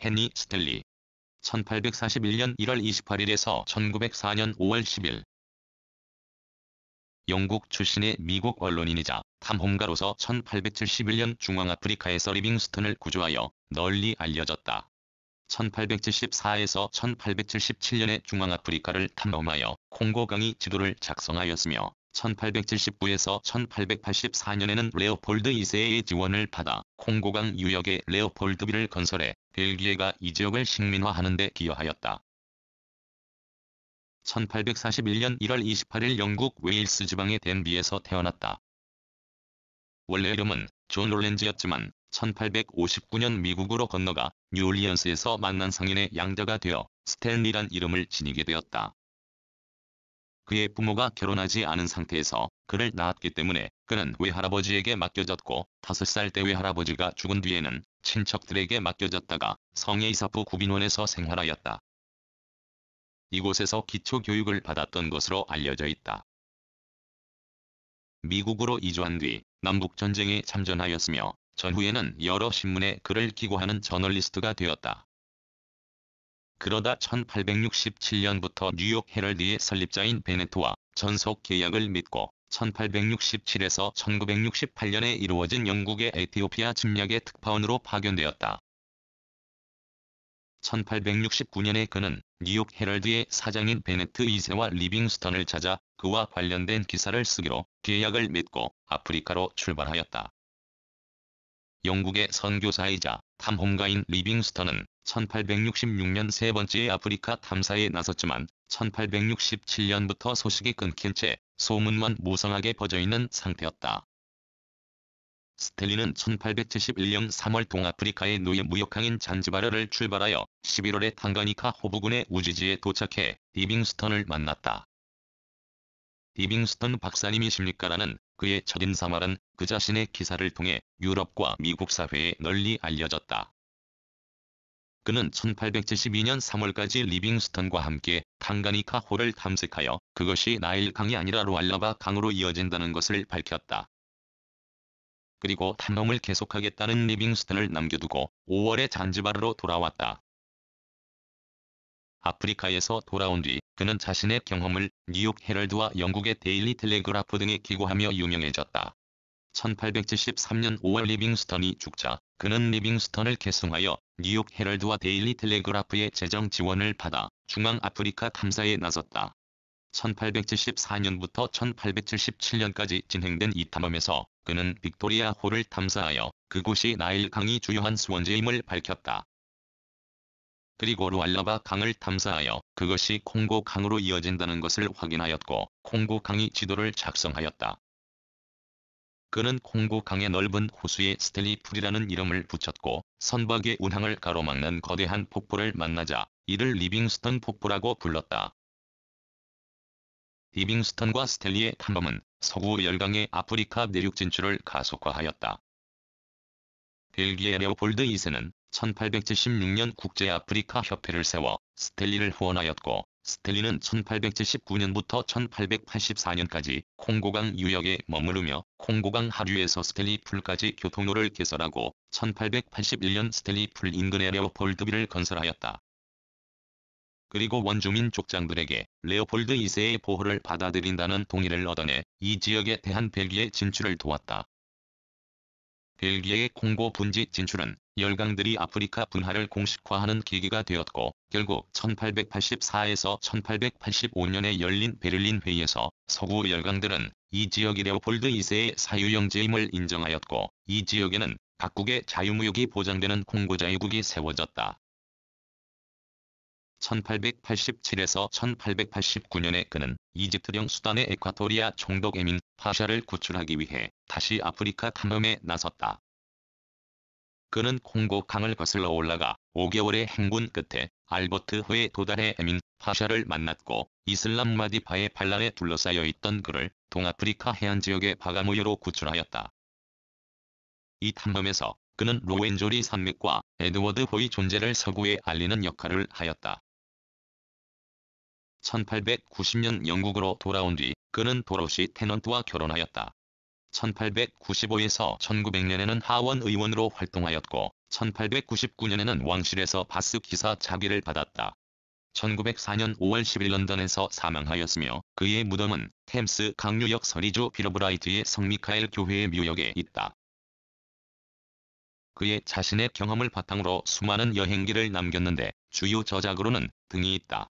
헨리 스텔리 1841년 1월 28일에서 1904년 5월 10일 영국 출신의 미국 언론인이자 탐험가로서 1871년 중앙아프리카에서 리빙스턴을 구조하여 널리 알려졌다. 1874에서 1877년에 중앙아프리카를 탐험하여 콩고강이 지도를 작성하였으며 1879에서 1884년에는 레오폴드 2세의 지원을 받아 콩고강 유역에 레오폴드비를 건설해 벨기에가 이 지역을 식민화하는 데 기여하였다. 1841년 1월 28일 영국 웨일스 지방의 덴비에서 태어났다. 원래 이름은 존 롤렌즈였지만 1859년 미국으로 건너가 뉴올리언스에서 만난 상인의 양자가 되어 스탠리란 이름을 지니게 되었다. 그의 부모가 결혼하지 않은 상태에서 그를 낳았기 때문에 그는 외할아버지에게 맡겨졌고 5살 때 외할아버지가 죽은 뒤에는 친척들에게 맡겨졌다가 성해 이사부 구빈원에서 생활하였다. 이곳에서 기초교육을 받았던 것으로 알려져 있다. 미국으로 이주한 뒤 남북전쟁에 참전하였으며 전후에는 여러 신문에 글을 기고하는 저널리스트가 되었다. 그러다 1867년부터 뉴욕 헤럴드의 설립자인 베네토와 전속 계약을 믿고 1867에서 1968년에 이루어진 영국의 에티오피아 침략의 특파원으로 파견되었다. 1869년에 그는 뉴욕 헤럴드의 사장인 베네트 2세와 리빙스턴을 찾아 그와 관련된 기사를 쓰기로 계약을 맺고 아프리카로 출발하였다. 영국의 선교사이자 탐험가인 리빙스턴은 1866년 세 번째 아프리카 탐사에 나섰지만 1867년부터 소식이 끊긴 채 소문만 무성하게 퍼져있는 상태였다. 스텔리는 1871년 3월 동아프리카의 노예 무역항인 잔지바르를 출발하여 11월에 탄가니카 호부군의 우지지에 도착해 디빙스턴을 만났다. 디빙스턴 박사님이십니까? 라는 그의 첫인사말은 그 자신의 기사를 통해 유럽과 미국 사회에 널리 알려졌다. 그는 1872년 3월까지 리빙스턴과 함께 탄가니카 호를 탐색하여 그것이 나일강이 아니라 로알라바 강으로 이어진다는 것을 밝혔다. 그리고 탐험을 계속하겠다는 리빙스턴을 남겨두고 5월에 잔지바르로 돌아왔다. 아프리카에서 돌아온 뒤 그는 자신의 경험을 뉴욕 헤럴드와 영국의 데일리 텔레그라프 등에 기고하며 유명해졌다. 1873년 5월 리빙스턴이 죽자 그는 리빙스턴을 계승하여 뉴욕 헤럴드와 데일리 텔레그라프의 재정 지원을 받아 중앙 아프리카 탐사에 나섰다. 1874년부터 1877년까지 진행된 이 탐험에서 그는 빅토리아 호를 탐사하여 그곳이 나일강이 주요한 수원지임을 밝혔다. 그리고 루알라바 강을 탐사하여 그것이 콩고 강으로 이어진다는 것을 확인하였고 콩고 강이 지도를 작성하였다. 그는 콩고강의 넓은 호수에 스텔리풀이라는 이름을 붙였고 선박의 운항을 가로막는 거대한 폭포를 만나자 이를 리빙스턴 폭포라고 불렀다. 리빙스턴과 스텔리의 탐험은 서구 열강의 아프리카 내륙 진출을 가속화하였다. 벨기에 레오폴드 2세는 1876년 국제 아프리카 협회를 세워 스텔리를 후원하였고 스텔리는 1879년부터 1884년까지 콩고강 유역에 머무르며 콩고강 하류에서 스텔리풀까지 교통로를 개설하고 1881년 스텔리풀 인근에 레오폴드비를 건설하였다. 그리고 원주민 족장들에게 레오폴드 2세의 보호를 받아들인다는 동의를 얻어내 이 지역에 대한 벨기에 진출을 도왔다. 벨기에의 콩고 분지 진출은 열강들이 아프리카 분할을 공식화하는 계기가 되었고 결국 1884에서 1885년에 열린 베를린 회의에서 서구 열강들은 이 지역이 레오폴드 2세의 사유영제임을 인정하였고 이 지역에는 각국의 자유무역이 보장되는 공고자유국이 세워졌다. 1887에서 1889년에 그는 이집트령 수단의 에콰토리아 총독 에민 파샤를 구출하기 위해 다시 아프리카 탐험에 나섰다. 그는 콩고강을 거슬러 올라가 5개월의 행군 끝에 알버트호에 도달해 에민 파샤를 만났고 이슬람 마디파의 반란에 둘러싸여 있던 그를 동아프리카 해안 지역의 바가무여로 구출하였다. 이 탐험에서 그는 로엔조리 산맥과 에드워드 호의 존재를 서구에 알리는 역할을 하였다. 1890년 영국으로 돌아온 뒤 그는 도로시 테넌트와 결혼하였다. 1895에서 1900년에는 하원 의원으로 활동하였고 1899년에는 왕실에서 바스 기사 자기를 받았다. 1904년 5월 10일 런던에서 사망하였으며 그의 무덤은 템스 강유역 서리주 비러브라이트의 성미카엘 교회의 묘역에 있다. 그의 자신의 경험을 바탕으로 수많은 여행기를 남겼는데 주요 저작으로는 등이 있다.